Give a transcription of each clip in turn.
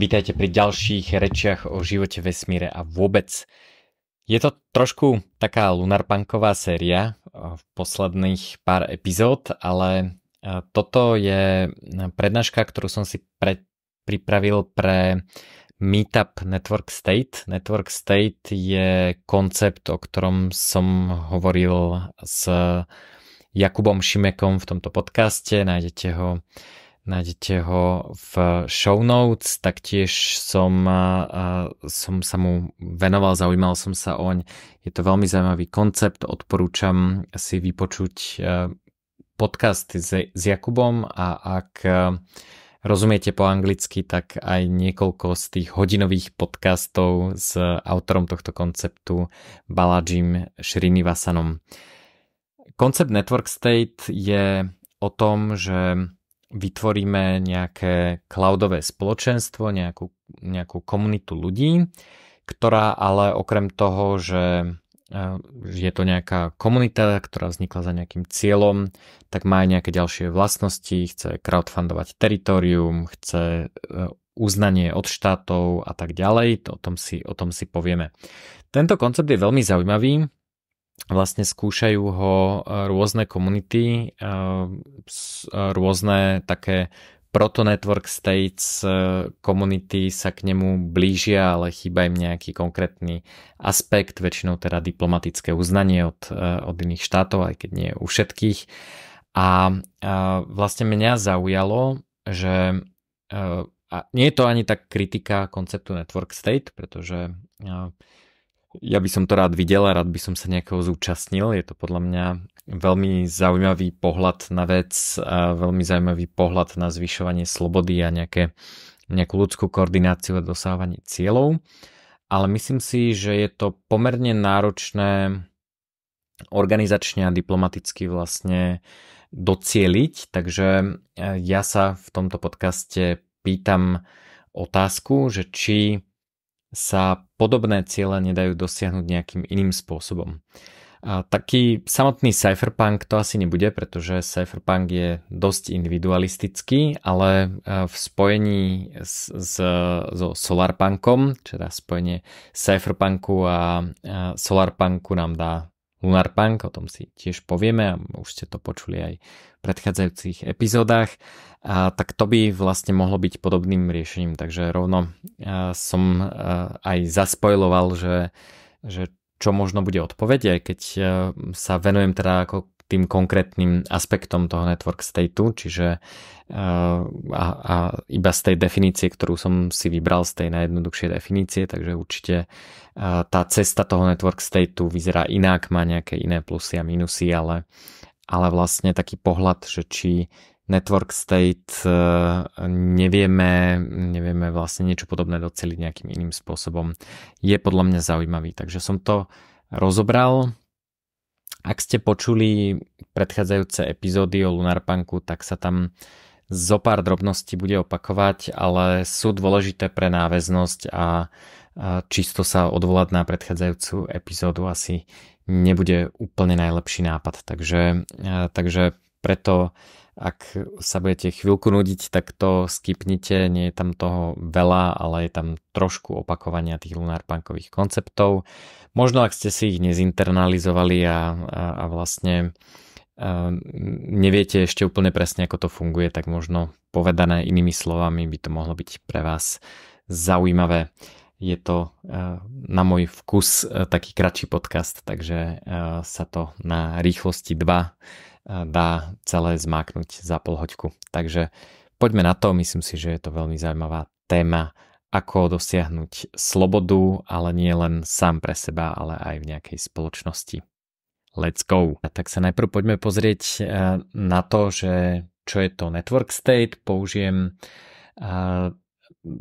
Vítajte pri ďalších rečiach o živote vesmíre a vôbec. Je to trošku taká lunarpunková séria v eh, posledných pár epizód, ale eh, toto je prednáška, ktorú som si pre, pripravil pre Meetup Network State. Network State je koncept, o ktorom som hovoril s Jakubom Šimekom v tomto podcaste. Nájdete ho Nájdete ho v show notes, taktiež som, som sa mu venoval, zaujímal som sa oň. Je to veľmi zaujímavý koncept, odporúčam si vypočuť e, podcast s, Jakubom a ak e, rozumiete po anglicky, tak aj niekoľko z tých hodinových podcastov s autorom tohto konceptu Balajim Srinivasanom. Koncept Network State je o tom, že vytvoríme nejaké cloudové spoločenstvo, nejakú, nejakú komunitu ľudí, ktorá ale okrem toho, že eh, je to nejaká komunita, ktorá vznikla za nejakým cieľom, tak má aj nejaké ďalšie vlastnosti, chce crowdfundovať teritorium, chce eh, uznanie od štátov a tak ďalej, to o, tom si, o tom si povieme. Tento koncept je veľmi zaujímavý, vlastne skúšajú ho e, rôzne komunity, e, e, rôzne také proto network states komunity sa k nemu blížia, ale chýba im nejaký konkrétny aspekt, väčšinou teda diplomatické uznanie od, od iných štátov, aj keď nie u všetkých. A, a vlastne mňa zaujalo, že a nie je to ani tak kritika konceptu network state, pretože a, ja by som to rád videl a rád by som sa nejakého zúčastnil. Je to podľa mňa veľmi zaujímavý pohľad na vec a veľmi zaujímavý pohľad na zvyšovanie slobody a nejaké, nejakú ľudskú koordináciu a dosávanie cieľov. Ale myslím si, že je to pomerne náročné organizačne a diplomaticky vlastne docieliť, takže e, ja sa v tomto podcaste pýtam otázku, že či sa podobné ciele nedajú dosiahnuť nejakým iným spôsobom. A taký samotný cypherpunk to asi nebude, pretože cypherpunk je dosť individualistický, ale e, v spojení s, s, so solarpunkom, teda spojenie cypherpunku a e, solarpunku nám dá lunarpunk, o tom si tiež povieme a už ste to počuli aj v predchádzajúcich epizódach a, tak to by vlastne mohlo byť podobným riešením. Takže rovno som aj zaspojoval, že, že čo možno bude odpoveď, aj keď sa venujem teda ako tým konkrétnym aspektom toho network stateu, čiže a, a iba z tej definície, ktorú som si vybral, z tej najjednoduchšej definície, takže určite tá cesta toho network stateu vyzerá inak, má nejaké iné plusy a minusy, ale, ale vlastne taký pohľad, že či network state e, nevieme, nevieme vlastne niečo podobné doceliť nejakým iným spôsobom. Je podľa mňa zaujímavý, takže som to rozobral. Ak ste počuli predchádzajúce epizódy o Lunarpanku, tak sa tam zo pár drobností bude opakovať, ale sú dôležité pre náväznosť a čisto sa odvolať na predchádzajúcu epizódu asi nebude úplne najlepší nápad. Takže, e, takže preto ak sa budete chvíľku nudiť, tak to skipnite, nie je tam toho veľa, ale je tam trošku opakovania tých lunárpankových konceptov. Možno ak ste si ich nezinternalizovali a, a, a vlastne a neviete ešte úplne presne, ako to funguje, tak možno povedané inými slovami by to mohlo byť pre vás zaujímavé. Je to e, na môj vkus e, taký kratší podcast, takže e, sa to na rýchlosti 2 dá celé zmáknuť za pol hoďku. Takže poďme na to, myslím si, že je to veľmi zaujímavá téma, ako dosiahnuť slobodu, ale nie len sám pre seba, ale aj v nejakej spoločnosti. Let's go! A tak sa najprv poďme pozrieť e, na to, že čo je to network state, použijem e,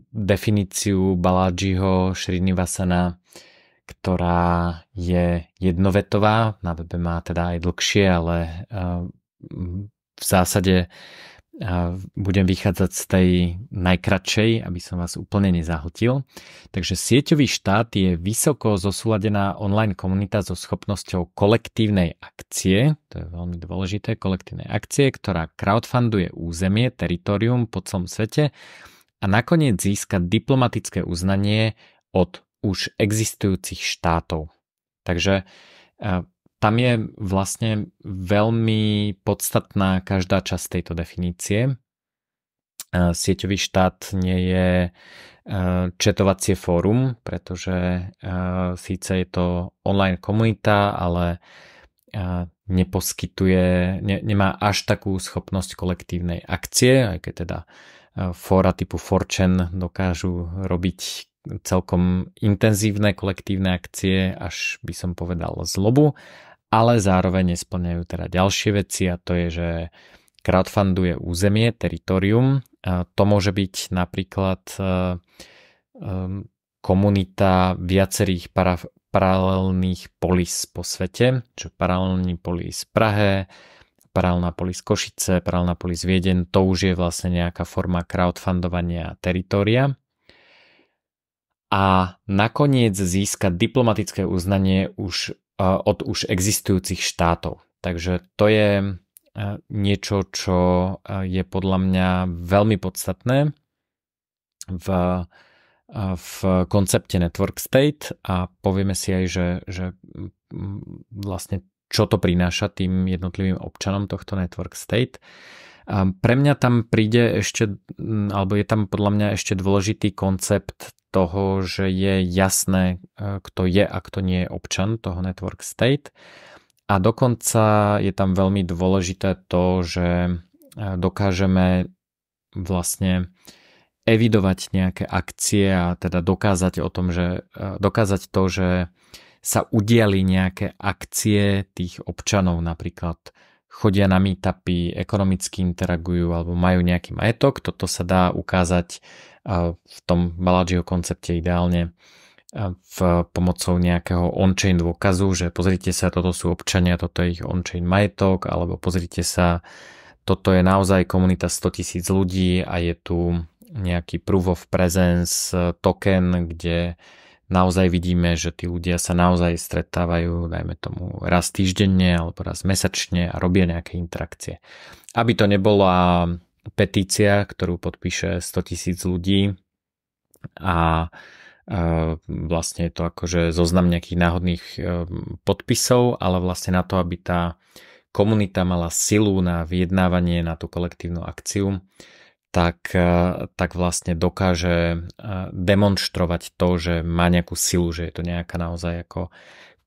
definíciu Balajiho Srinivasana, ktorá je jednovetová. Na webe má teda aj dlhšie, ale eh, v zásade eh, budem vychádzať z tej najkračej, aby som vás úplne nezahotil. Takže sieťový štát je vysoko zosúladená online komunita so schopnosťou kolektívnej akcie, to je veľmi dôležité, kolektívnej akcie, ktorá crowdfunduje územie, teritorium po celom svete a nakoniec získa diplomatické uznanie od už existujúcich štátov. Takže e, tam je vlastne veľmi podstatná každá časť tejto definície. E, sieťový štát nie je e, četovacie fórum, pretože síce je to online komunita, ale neposkytuje, ne, nemá až takú schopnosť kolektívnej akcie, aj keď teda fóra typu Fortune dokážu robiť celkom intenzívne kolektívne akcie, až by som povedal zlobu, ale zároveň nesplňajú teda ďalšie veci a to je, že crowdfunduje územie, teritorium. To môže byť napríklad e, komunita viacerých para, paralelných polis po svete, čo paralelný polis Prahe, paralelná polis Košice, paralelná polis Vieden, to už je vlastne nejaká forma crowdfundovania teritoria a nakoniec získať diplomatické uznanie už od už existujúcich štátov. Takže to je e, niečo, čo e, je podľa mňa veľmi podstatné v, e, v koncepte Network State a povieme si aj, že, že vlastne čo to prináša tým jednotlivým občanom tohto Network State. Pre mňa tam príde ešte, alebo je tam podľa mňa ešte dôležitý koncept toho, že je jasné, e, kto je a kto nie je občan toho network state. A dokonca je tam veľmi dôležité to, že e, dokážeme vlastne evidovať nejaké akcie a teda dokázať o tom, že e, dokázať to, že sa udiali nejaké akcie tých občanov, napríklad chodia na meetupy, ekonomicky interagujú alebo majú nejaký majetok, toto sa dá ukázať v tom Malagio koncepte ideálne v pomocou nejakého on-chain dôkazu, že pozrite sa, toto sú občania, toto je ich on-chain majetok, alebo pozrite sa, toto je naozaj komunita 100 tisíc ľudí a je tu nejaký proof of presence e, token, kde naozaj vidíme, že tí ľudia sa naozaj stretávajú, dajme tomu raz týždenne alebo raz mesačne a robia nejaké interakcie. Aby to nebola petícia, ktorú podpíše 100 tisíc ľudí a e, vlastne je to akože zoznam nejakých náhodných e, podpisov, ale vlastne na to, aby tá komunita mala silu na vyjednávanie, na tú kolektívnu akciu, tak, e, tak vlastne dokáže demonstrovať to, že má nejakú silu, že je to nejaká naozaj ako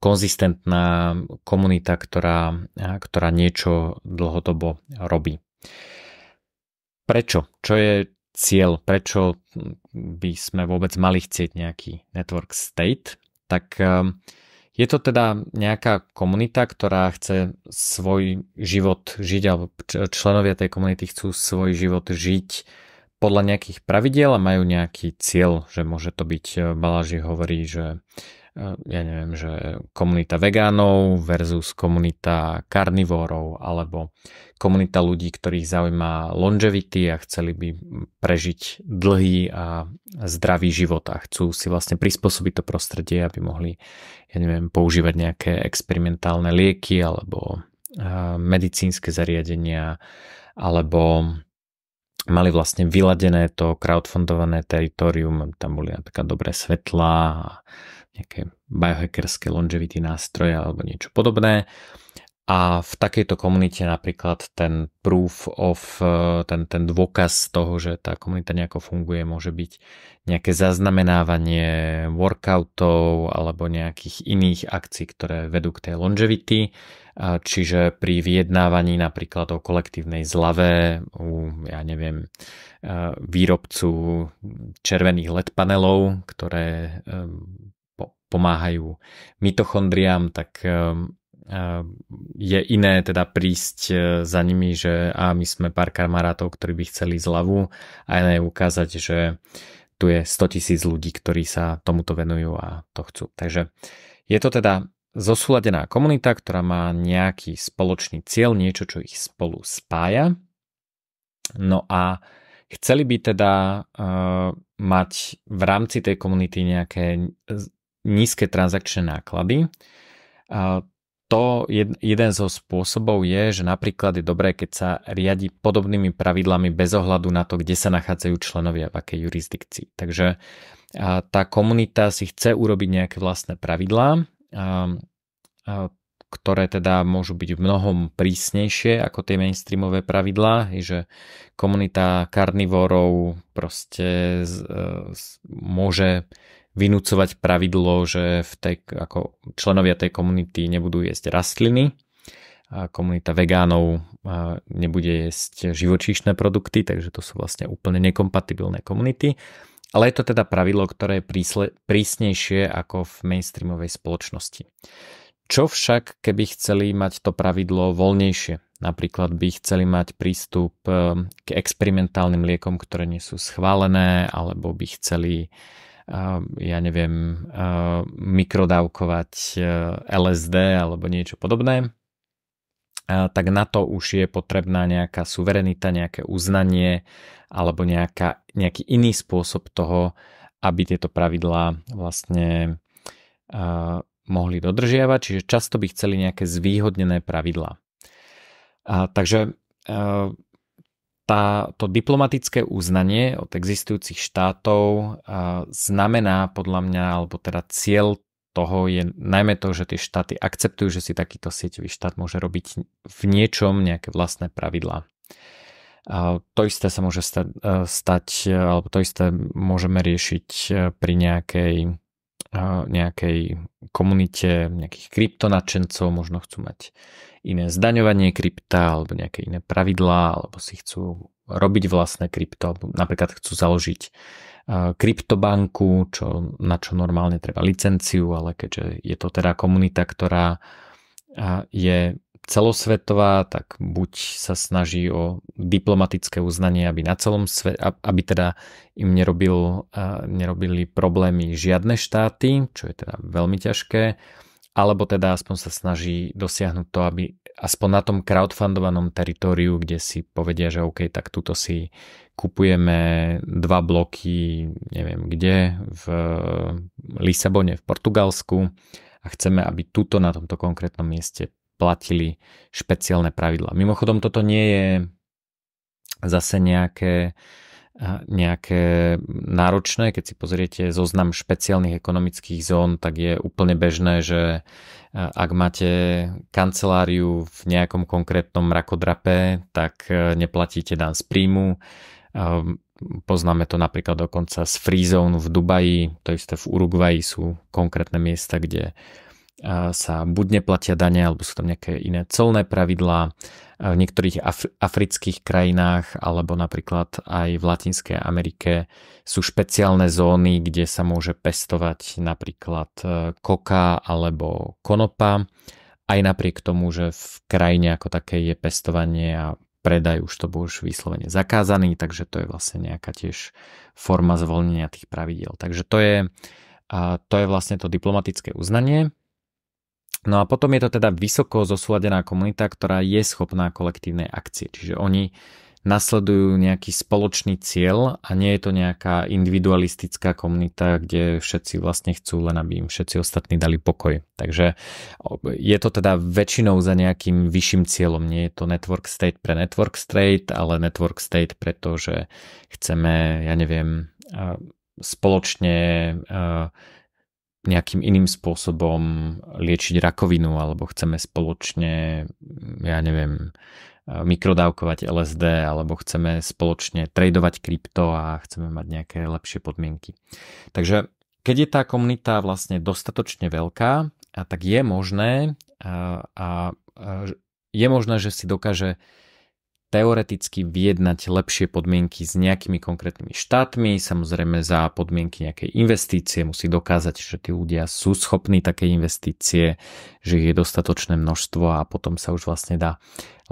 konzistentná komunita, ktorá, ktorá niečo dlhodobo robí prečo? Čo je cieľ? Prečo by sme vôbec mali chcieť nejaký network state? Tak ehm, je to teda nejaká komunita, ktorá chce svoj život žiť, alebo členovia tej komunity chcú svoj život žiť podľa nejakých pravidiel a majú nejaký cieľ, že môže to byť, e, Balaži hovorí, že Ehm, ja neviem, že komunita vegánov versus komunita karnivórov alebo komunita ľudí, ktorých zaujíma longevity a chceli by prežiť dlhý a zdravý život a chcú si vlastne prispôsobiť to prostredie, aby mohli, ja neviem, používať nejaké experimentálne lieky alebo medicínske zariadenia alebo mali vlastne vyladené to crowdfundované teritorium, tam boli napríklad dobré svetlá nejaké biohackerské longevity nástroje alebo niečo podobné. A v takejto komunite napríklad ten proof of, e, ten, ten dôkaz toho, že tá komunita nejako funguje, môže byť nejaké zaznamenávanie workoutov alebo nejakých iných akcií, ktoré vedú k tej longevity. Čiže pri vyjednávaní napríklad o kolektívnej zlave u, ja neviem, e, výrobcu červených LED panelov, ktoré e, pomáhajú mitochondriám, tak ehm, ehm, je iné teda prísť e, za nimi, že a my sme pár kamarátov, ktorí by chceli zľavu a iné ukázať, že tu je 100 tisíc ľudí, ktorí sa tomuto venujú a to chcú. Takže je to teda zosúladená komunita, ktorá má nejaký spoločný cieľ, niečo, čo ich spolu spája. No a chceli by teda uh, mať v rámci tej komunity nejaké nízke transakčné náklady. To jed, jeden zo spôsobov je, že napríklad je dobré, keď sa riadi podobnými pravidlami bez ohľadu na to, kde sa nachádzajú členovia v akej jurisdikcii. Takže tá komunita si chce urobiť nejaké vlastné pravidlá, ktoré teda môžu byť v mnohom prísnejšie ako tie mainstreamové pravidlá, že komunita karnivorov proste z, e, z, môže vynúcovať pravidlo, že v tej, ako členovia tej komunity nebudú jesť rastliny, a komunita vegánov nebude jesť živočíšne produkty, takže to sú vlastne úplne nekompatibilné komunity. Ale je to teda pravidlo, ktoré je prísle, prísnejšie ako v mainstreamovej spoločnosti. Čo však, keby chceli mať to pravidlo voľnejšie? Napríklad by chceli mať prístup ehm, k experimentálnym liekom, ktoré nie sú schválené, alebo by chceli Ehm, ja neviem, ehm, mikrodávkovať ehm, LSD alebo niečo podobné, tak na to už je potrebná nejaká suverenita, nejaké uznanie alebo nejaká, nejaký iný spôsob toho, aby tieto pravidlá vlastne mohli dodržiavať, čiže často by chceli nejaké zvýhodnené pravidlá. takže tá, to diplomatické uznanie od existujúcich štátov znamená podľa mňa, alebo teda cieľ toho je najmä to, že tie štáty akceptujú, že si takýto sieťový štát môže robiť v niečom nejaké vlastné pravidlá. To isté sa môže stať, e, stať alebo to isté môžeme riešiť e, pri nejakej nejakej komunite nejakých kryptonačencov, možno chcú mať iné zdaňovanie krypta alebo nejaké iné pravidlá, alebo si chcú robiť vlastné krypto, napríklad chcú založiť kryptobanku, čo, na čo normálne treba licenciu, ale keďže je to teda komunita, ktorá je celosvetová, tak buď sa snaží o diplomatické uznanie, aby na celom svete, aby teda im nerobil, nerobili problémy žiadne štáty, čo je teda veľmi ťažké, alebo teda aspoň sa snaží dosiahnuť to, aby aspoň na tom crowdfundovanom teritoriu, kde si povedia, že OK, tak tuto si kupujeme dva bloky, neviem kde, v Lisabone, v Portugalsku a chceme, aby túto na tomto konkrétnom mieste platili špeciálne pravidla. Mimochodom, toto nie je zase nejaké, nejaké náročné. Keď si pozriete zoznam špeciálnych ekonomických zón, tak je úplne bežné, že ak máte kanceláriu v nejakom konkrétnom rakodrape, tak e, neplatíte dan z príjmu. Poznáme to napríklad dokonca z Free Zone v Dubaji, to isté v Uruguayi sú konkrétne miesta, kde sa buď neplatia dane, alebo sú tam nejaké iné colné pravidlá v niektorých af- afrických krajinách alebo napríklad aj v Latinskej Amerike sú špeciálne zóny, kde sa môže pestovať napríklad e, koka alebo konopa. Aj napriek tomu, že v krajine ako také je pestovanie a predaj už to bol už vyslovene zakázaný, takže to je vlastne nejaká tiež forma zvolnenia tých pravidel. Takže to je, to je vlastne to diplomatické uznanie, No a potom je to teda vysoko zosúladená komunita, ktorá je schopná kolektívnej akcie. Čiže oni nasledujú nejaký spoločný cieľ a nie je to nejaká individualistická komunita, kde všetci vlastne chcú len, aby im všetci ostatní dali pokoj. Takže je to teda väčšinou za nejakým vyšším cieľom. Nie je to network state pre network state, ale network state, pretože chceme, ja neviem, spoločne nejakým iným spôsobom liečiť rakovinu alebo chceme spoločne, ja neviem, mikrodávkovať LSD alebo chceme spoločne tradovať krypto a chceme mať nejaké lepšie podmienky. Takže keď je tá komunita vlastne dostatočne veľká, a tak je možné, a, a, je možné, že si dokáže teoreticky vyjednať lepšie podmienky s nejakými konkrétnymi štátmi, samozrejme za podmienky nejakej investície musí dokázať, že tí ľudia sú schopní také investície, že ich je dostatočné množstvo a potom sa už vlastne dá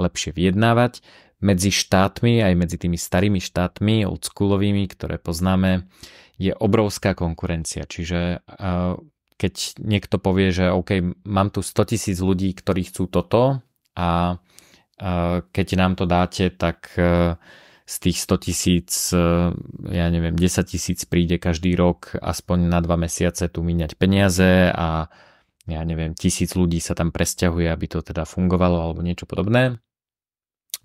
lepšie vyjednávať. Medzi štátmi, aj medzi tými starými štátmi, oldschoolovými, ktoré poznáme, je obrovská konkurencia, čiže keď niekto povie, že OK, mám tu 100 tisíc ľudí, ktorí chcú toto a Eh, keď nám to dáte, tak eh, z tých 100 tisíc, eh, ja neviem, 10 tisíc príde každý rok aspoň na dva mesiace tu míňať peniaze a ja neviem, tisíc ľudí sa tam presťahuje, aby to teda fungovalo alebo niečo podobné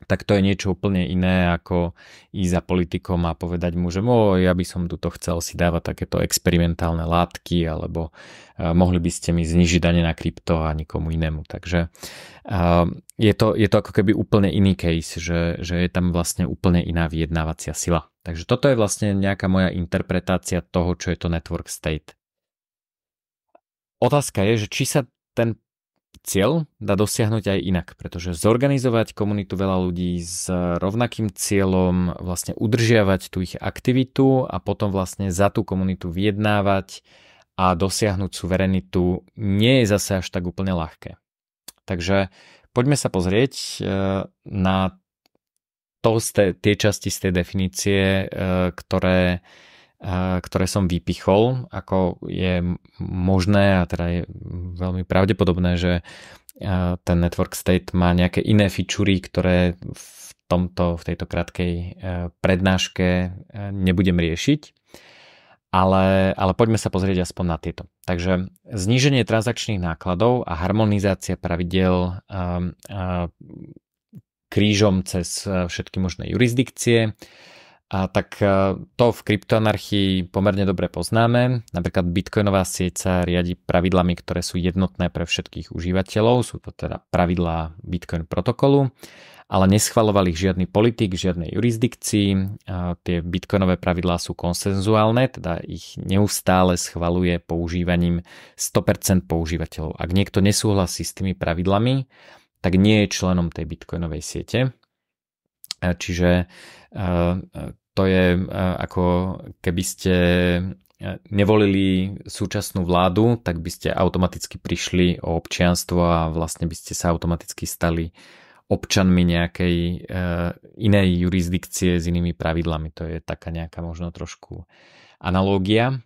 tak to je niečo úplne iné, ako ísť za politikom a povedať mu, že o, ja by som tuto chcel si dávať takéto experimentálne látky, alebo uh, mohli by ste mi znižiť dane na krypto a nikomu inému. Takže uh, je, to, je to ako keby úplne iný case, že, že je tam vlastne úplne iná vyjednávacia sila. Takže toto je vlastne nejaká moja interpretácia toho, čo je to network state. Otázka je, že či sa ten cieľ dá dosiahnuť aj inak, pretože zorganizovať komunitu veľa ľudí s rovnakým cieľom, vlastne udržiavať tú ich aktivitu a potom vlastne za tú komunitu vyjednávať a dosiahnuť suverenitu nie je zase až tak úplne ľahké. Takže poďme sa pozrieť e, na to, tie časti z tej definície, e, ktoré ktoré som vypichol, ako je možné a teda je veľmi pravdepodobné, že ten network state má nejaké iné fičury, ktoré v tomto, v tejto krátkej e, prednáške e, nebudem riešiť. Ale, ale poďme sa pozrieť aspoň na tieto. Takže zníženie transakčných nákladov a harmonizácia pravidel krížom cez e, všetky možné jurisdikcie, a tak e, to v kryptoanarchii pomerne dobre poznáme. Napríklad bitcoinová sieť sa riadi pravidlami, ktoré sú jednotné pre všetkých užívateľov. Sú to teda pravidlá bitcoin protokolu, ale neschvaloval ich žiadny politik, žiadnej jurisdikcii. E, tie bitcoinové pravidlá sú konsenzuálne, teda ich neustále schvaluje používaním 100% používateľov. Ak niekto nesúhlasí s tými pravidlami, tak nie je členom tej bitcoinovej siete Čiže to je ako keby ste nevolili súčasnú vládu, tak by ste automaticky prišli o občianstvo a vlastne by ste sa automaticky stali občanmi nejakej e, inej jurisdikcie s inými pravidlami. To je taká nejaká možno trošku analógia.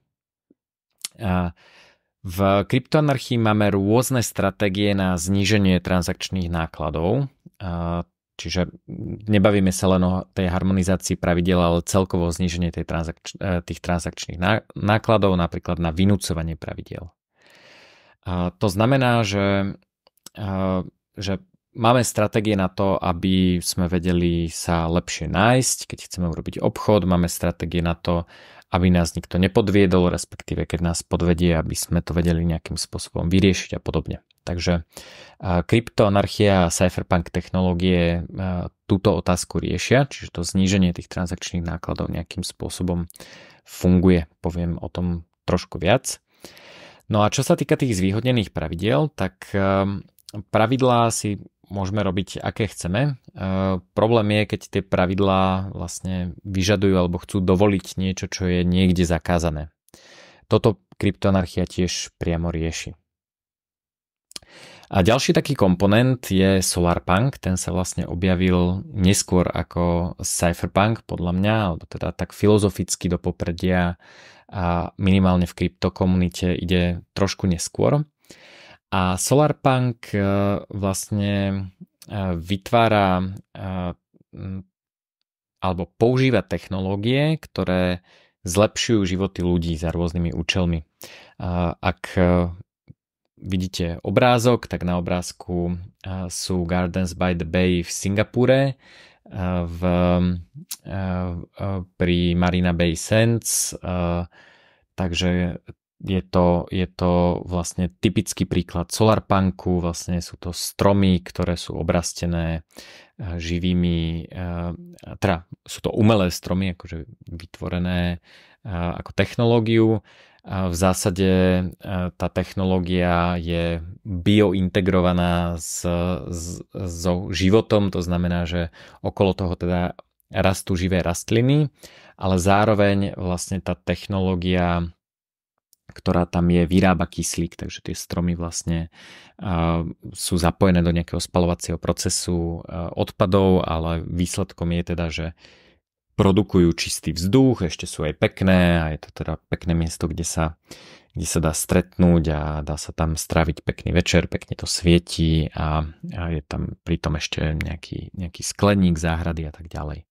V kryptoanarchii máme rôzne stratégie na zníženie transakčných nákladov. Čiže nebavíme sa len o tej harmonizácii pravidel, ale celkovo zniženie tej transakč- e, tých transakčných nákladov, napríklad na vynúcovanie pravidel. A to znamená, že, a, e, že máme stratégie na to, aby sme vedeli sa lepšie nájsť, keď chceme urobiť obchod, máme stratégie na to, aby nás nikto nepodviedol, respektíve keď nás podvedie, aby sme to vedeli nejakým spôsobom vyriešiť a podobne. Takže kryptoanarchia a cypherpunk technológie túto otázku riešia, čiže to zníženie tých transakčných nákladov nejakým spôsobom funguje. Poviem o tom trošku viac. No a čo sa týka tých zvýhodnených pravidiel, tak pravidlá si môžeme robiť, aké chceme. E, problém je, keď tie pravidlá vlastne vyžadujú alebo chcú dovoliť niečo, čo je niekde zakázané. Toto kryptoanarchia tiež priamo rieši. A ďalší taký komponent je Solarpunk, ten sa vlastne objavil neskôr ako Cypherpunk podľa mňa, alebo teda tak filozoficky do popredia a minimálne v kryptokomunite ide trošku neskôr. A Solarpunk eh, vlastne eh, vytvára eh, alebo používa technológie, ktoré zlepšujú životy ľudí za rôznymi účelmi. Ak vidíte obrázok, tak na obrázku sú Gardens by the Bay v Singapúre v, pri Marina Bay Sands, takže je to, je to vlastne typický príklad solarpunku, vlastne sú to stromy, ktoré sú obrastené e, živými, e, teda sú to umelé stromy, akože vytvorené e, ako technológiu. V zásade tá technológia je biointegrovaná s, s, s životom, to znamená, že okolo toho teda rastú živé rastliny, ale zároveň vlastne tá technológia ktorá tam je, vyrába kyslík, takže tie stromy vlastne sú zapojené do nejakého spalovacieho procesu odpadov, ale výsledkom je teda, že produkujú čistý vzduch, ešte sú aj pekné a je to teda pekné miesto, kde sa, kde sa dá stretnúť a dá sa tam stráviť pekný večer, pekne to svietí a, a je tam pritom ešte nejaký, nejaký skleník záhrady a tak ďalej.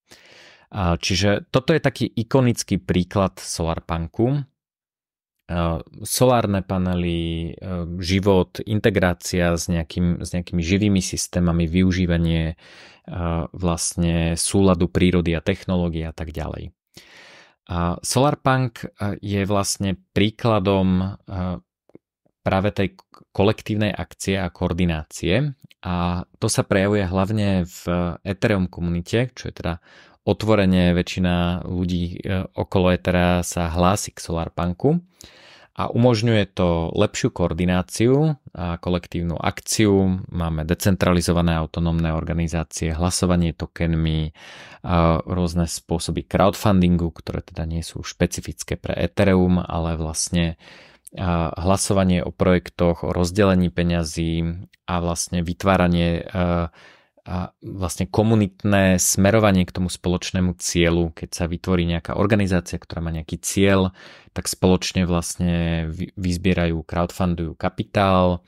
čiže toto je taký ikonický príklad solarpunku, Eh, solárne panely, eh, život, integrácia s, nejakým, s nejakými živými systémami, využívanie eh, vlastne súladu prírody a technológie a tak ďalej. Solarpunk je vlastne príkladom práve tej kolektívnej akcie a koordinácie a to sa prejavuje hlavne v Ethereum komunite, čo je teda otvorene väčšina ľudí e, okolo etera sa hlási k Solarpunku a umožňuje to lepšiu koordináciu a kolektívnu akciu. Máme decentralizované autonómne organizácie, hlasovanie tokenmi, a e, rôzne spôsoby crowdfundingu, ktoré teda nie sú špecifické pre Ethereum, ale vlastne e, hlasovanie o projektoch, o rozdelení peňazí a vlastne vytváranie a vlastne komunitné smerovanie k tomu spoločnému cieľu, keď sa vytvorí nejaká organizácia, ktorá má nejaký cieľ, tak spoločne vlastne vyzbierajú, crowdfundujú kapitál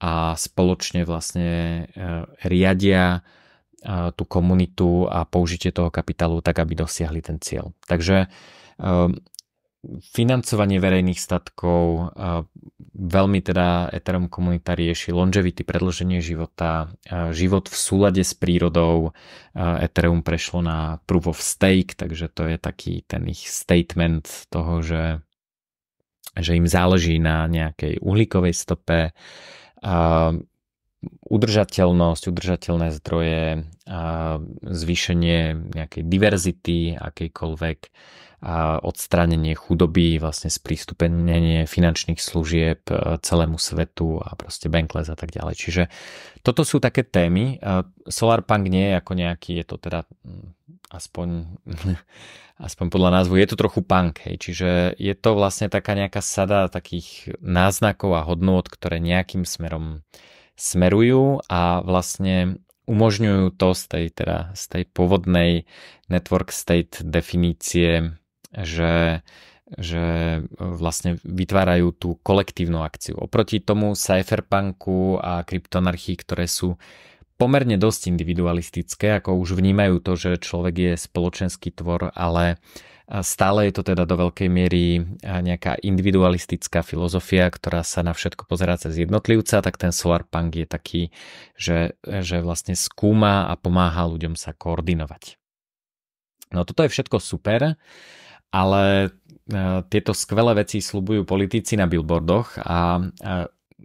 a spoločne vlastne eh, riadia eh, tú komunitu a použitie toho kapitálu tak, aby dosiahli ten cieľ. Takže eh, financovanie verejných statkov, veľmi teda Ethereum komunita rieši longevity, predlženie života, život v súlade s prírodou. Ethereum prešlo na proof of stake, takže to je taký ten ich statement toho, že, že im záleží na nejakej uhlíkovej stope udržateľnosť, udržateľné zdroje, zvýšenie nejakej diverzity, akejkoľvek, odstránenie chudoby, vlastne sprístupenie finančných služieb e, celému svetu a proste Bankless a tak ďalej. Čiže toto sú také témy. E, Solarpunk nie je ako nejaký, je to teda mm, aspoň, aspoň podľa názvu, je to trochu punk, hej. čiže je to vlastne taká nejaká sada takých náznakov a hodnôt, ktoré nejakým smerom uh, smerujú a vlastne umožňujú to z tej, teda, z tej pôvodnej network state definície, že, že e, vlastne vytvárajú tú kolektívnu akciu. Oproti tomu cypherpunku a kryptonarchii, ktoré sú pomerne dosť individualistické, ako už vnímajú to, že človek je spoločenský tvor, ale Stále je to teda do veľkej miery nejaká individualistická filozofia, ktorá sa na všetko pozerá cez jednotlivca, tak ten punk je taký, že, že vlastne skúma a pomáha ľuďom sa koordinovať. No toto je všetko super, ale e, tieto skvelé veci slubujú politici na billboardoch a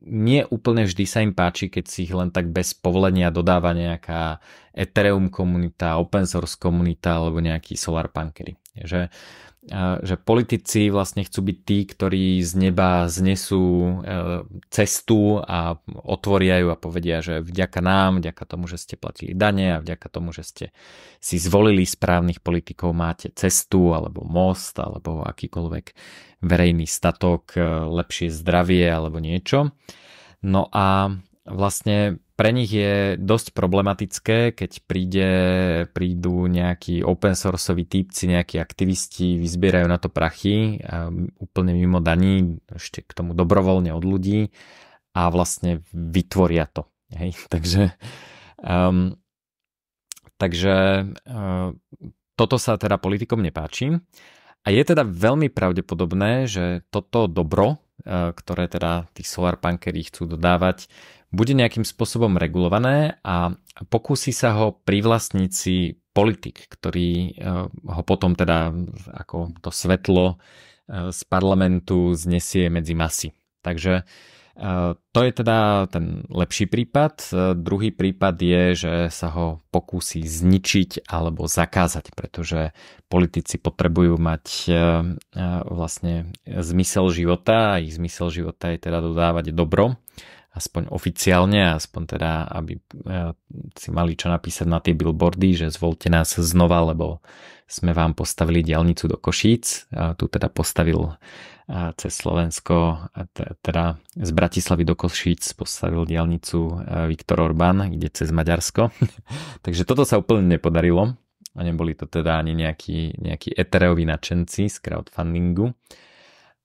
nie úplne vždy sa im páči, keď si ich len tak bez povolenia dodáva nejaká Ethereum komunita, open source komunita alebo nejakí punkery. Vlastne, že, že politici vlastne chcú byť tí, ktorí z neba znesú e, cestu a otvoria ju a povedia, že vďaka nám, vďaka tomu, že ste platili dane a vďaka tomu, že ste si zvolili správnych politikov, máte cestu alebo most alebo akýkoľvek verejný statok, e, lepšie zdravie alebo niečo. No a vlastne pre nich je dosť problematické, keď príde, prídu nejakí open sourceoví typci, nejakí aktivisti, vyzbierajú na to prachy ehm, úplne mimo daní, ešte k tomu dobrovoľne od ľudí a vlastne vytvoria to. Hej? Takže, um, takže uh, toto sa teda politikom nepáči. A je teda veľmi pravdepodobné, že toto dobro, ktoré teda tí solarpunkery chcú dodávať, bude nejakým spôsobom regulované a pokúsi sa ho privlastniť si politik, ktorý eh, ho potom teda ako to svetlo eh, z parlamentu znesie medzi masy. Takže eh, to je teda ten lepší prípad. Druhý prípad je, že sa ho pokúsi zničiť alebo zakázať, pretože politici potrebujú mať vlastne zmysel života a ich zmysel života je teda dodávať dobro aspoň oficiálne, aspoň teda, aby e, si mali čo napísať na tie billboardy, že zvolte nás znova, lebo sme vám postavili diálnicu do Košíc. E, tu teda postavil e, cez Slovensko, teda z Bratislavy do Košíc postavil diálnicu Viktor Orbán, ide cez Maďarsko. Takže toto sa úplne nepodarilo. A neboli to teda ani nejakí, nejakí etereoví nadšenci z crowdfundingu.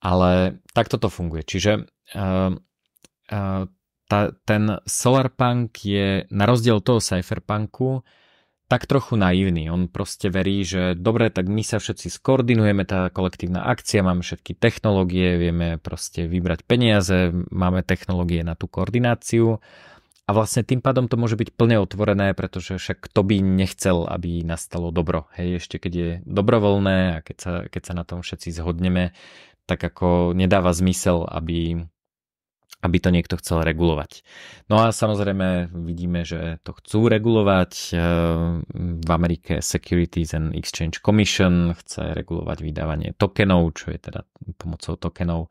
Ale takto to funguje. Čiže uh, uh, tá, ten solarpunk je na rozdiel toho cypherpunku tak trochu naivný. On proste verí, že dobre, tak my sa všetci skoordinujeme, tá kolektívna akcia, máme všetky technológie, vieme proste vybrať peniaze, máme technológie na tú koordináciu a vlastne tým pádom to môže byť plne otvorené, pretože však kto by nechcel, aby nastalo dobro. Hej, ešte keď je dobrovoľné a keď sa, keď sa na tom všetci zhodneme, tak ako nedáva zmysel, aby aby to niekto chcel regulovať. No a samozrejme vidíme, že to chcú regulovať. Eh, v Amerike Securities and Exchange Commission chce regulovať vydávanie tokenov, čo je teda pomocou tokenov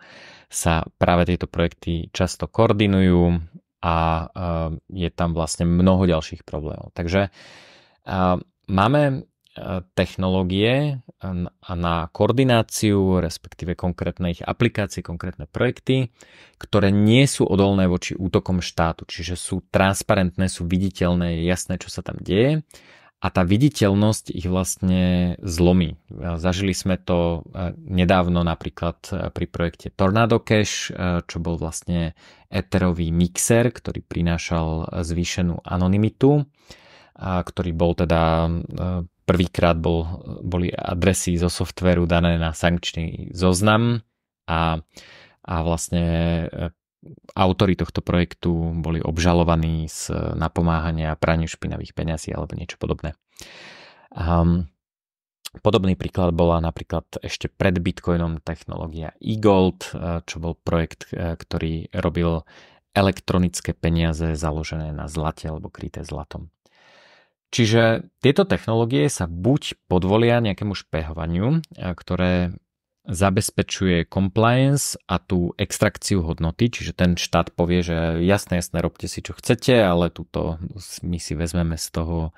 sa práve tieto projekty často koordinujú a eh, je tam vlastne mnoho ďalších problémov. Takže eh, máme technológie a na koordináciu, respektíve konkrétne ich aplikácie, konkrétne projekty, ktoré nie sú odolné voči útokom štátu, čiže sú transparentné, sú viditeľné, je jasné, čo sa tam deje a tá viditeľnosť ich vlastne zlomí. Zažili sme to nedávno napríklad pri projekte Tornado Cash, čo bol vlastne eterový mixer, ktorý prinášal zvýšenú anonymitu, ktorý bol teda Prvýkrát bol, boli adresy zo softveru dané na sankčný zoznam a, a vlastne e, autory tohto projektu boli obžalovaní z napomáhania praniu špinavých peňazí alebo niečo podobné. Um, Podobný príklad bola napríklad ešte pred Bitcoinom technológia eGold, e, čo bol projekt, e, ktorý robil elektronické peniaze založené na zlate alebo kryté zlatom. Čiže tieto technológie sa buď podvolia nejakému špehovaniu, e, ktoré zabezpečuje compliance a tú extrakciu hodnoty, čiže ten štát povie, že jasné, jasné, robte si čo chcete, ale túto my si vezmeme z toho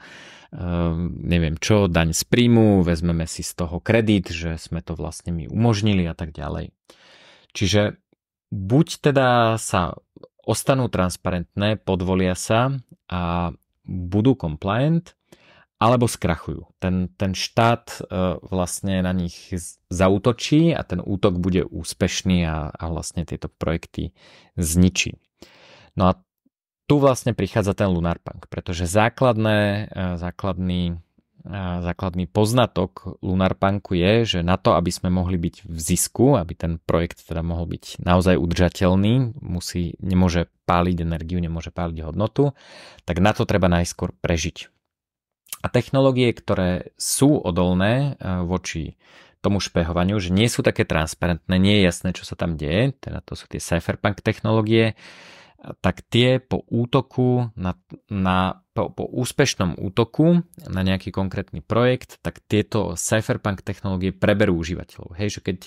e, neviem čo, daň z príjmu, vezmeme si z toho kredit, že sme to vlastne my umožnili a tak ďalej. Čiže buď teda sa ostanú transparentné, podvolia sa a budú compliant, alebo skrachujú. Ten, ten štát e, vlastne na nich zautočí a ten útok bude úspešný a, a vlastne tieto projekty zničí. No a tu vlastne prichádza ten Lunar Punk, pretože základné, e, základný základný poznatok Lunarpanku je, že na to, aby sme mohli byť v zisku, aby ten projekt teda mohol byť naozaj udržateľný, musí, nemôže páliť energiu, nemôže páliť hodnotu, tak na to treba najskôr prežiť. A technológie, ktoré sú odolné e, voči tomu špehovaniu, že nie sú také transparentné, nie je jasné, čo sa tam deje, teda to sú tie cypherpunk technológie, tak tie po útoku, na, na, po, po úspešnom útoku na nejaký konkrétny projekt, tak tieto cypherpunk technológie preberú užívateľov. Hej, že keď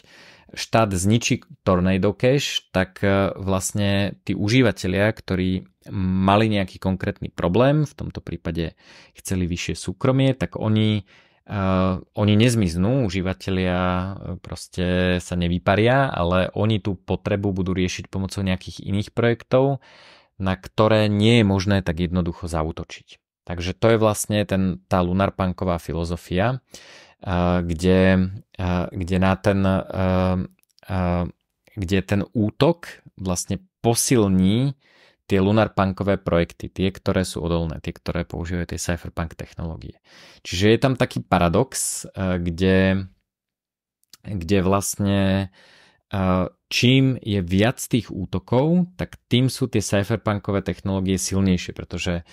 štát zničí Tornado Cache, tak e, vlastne tí užívateľia, ktorí mali nejaký konkrétny problém, v tomto prípade chceli vyššie súkromie, tak oni Uh, oni nezmiznú, užívateľia eh, proste sa nevyparia, ale oni tú potrebu budú riešiť pomocou nejakých iných projektov, na ktoré nie je možné tak jednoducho zautočiť. Takže to je vlastne ten, tá lunarpanková filozofia, uh, kde, uh, kde, na ten, kde ten útok vlastne posilní tie lunarpunkové projekty, tie, ktoré sú odolné, tie, ktoré používajú tie cypherpunk technológie. Čiže je tam taký paradox, eh, kde, kde vlastne eh, čím je viac tých útokov, tak tým sú tie cypherpunkové technológie silnejšie, pretože eh,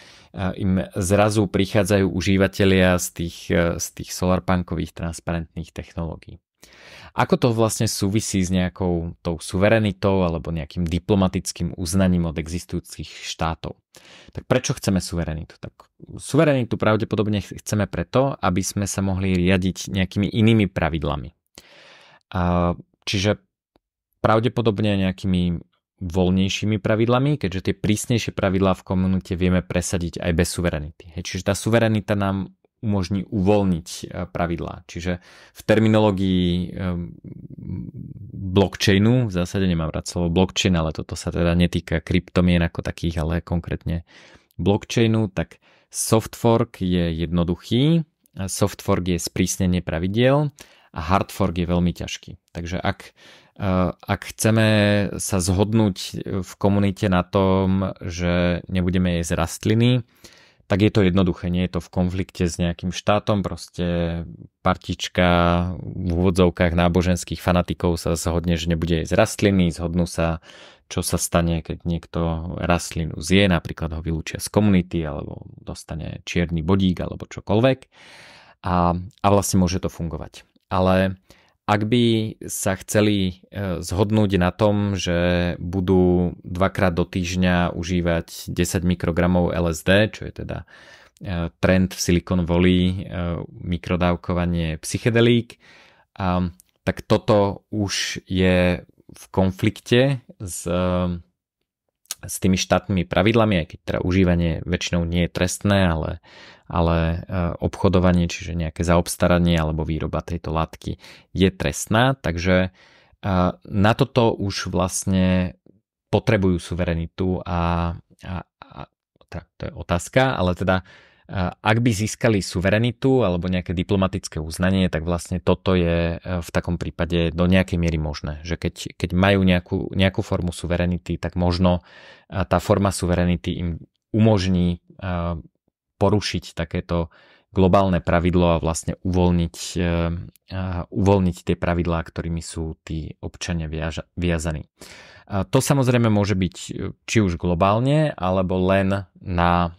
im zrazu prichádzajú užívateľia z tých, z tých solarpunkových transparentných technológií. Ako to vlastne súvisí s nejakou tou suverenitou alebo nejakým diplomatickým uznaním od existujúcich štátov? Tak prečo chceme suverenitu? Tak suverenitu pravdepodobne chceme preto, aby sme sa mohli riadiť nejakými inými pravidlami. Čiže pravdepodobne nejakými voľnejšími pravidlami, keďže tie prísnejšie pravidlá v komunite vieme presadiť aj bez suverenity. čiže tá suverenita nám umožní uvoľniť e, pravidlá. Čiže v terminológii e, blockchainu, v zásade nemám rád slovo blockchain, ale toto sa teda netýka kryptomien ako takých, ale konkrétne blockchainu, tak soft fork je jednoduchý, soft fork je sprísnenie pravidiel a hard fork je veľmi ťažký. Takže ak, e, ak chceme sa zhodnúť v komunite na tom, že nebudeme jesť rastliny, tak je to jednoduché, nie je to v konflikte s nejakým štátom, proste partička v úvodzovkách náboženských fanatikov sa zhodne, že nebude jesť rastliny, zhodnú sa, čo sa stane, keď niekto rastlinu zje, napríklad ho vylúčia z komunity, alebo dostane čierny bodík, alebo čokoľvek. A, a vlastne môže to fungovať. Ale uh, ak by sa chceli e, zhodnúť na tom, že budú dvakrát do týždňa užívať 10 mikrogramov LSD, čo je teda e, trend v Silicon Valley, e, mikrodávkovanie psychedelík, tak toto už je v konflikte s s tými štátnymi pravidlami, aj keď teda užívanie väčšinou nie je trestné, ale, ale e, obchodovanie, čiže nejaké zaobstaranie alebo výroba tejto látky je trestná, takže e, na toto už vlastne potrebujú suverenitu a, a, a teda to je otázka, ale teda ak by získali suverenitu alebo nejaké diplomatické uznanie, tak vlastne toto je e, v takom prípade do nejakej miery možné. Že keď, keď majú nejakú, nejakú formu suverenity, tak možno e, tá forma suverenity im umožní e, porušiť takéto globálne pravidlo a vlastne uvoľniť, uvoľniť tie pravidlá, ktorými sú tí občania viazaní. A to samozrejme môže byť či už globálne, alebo len na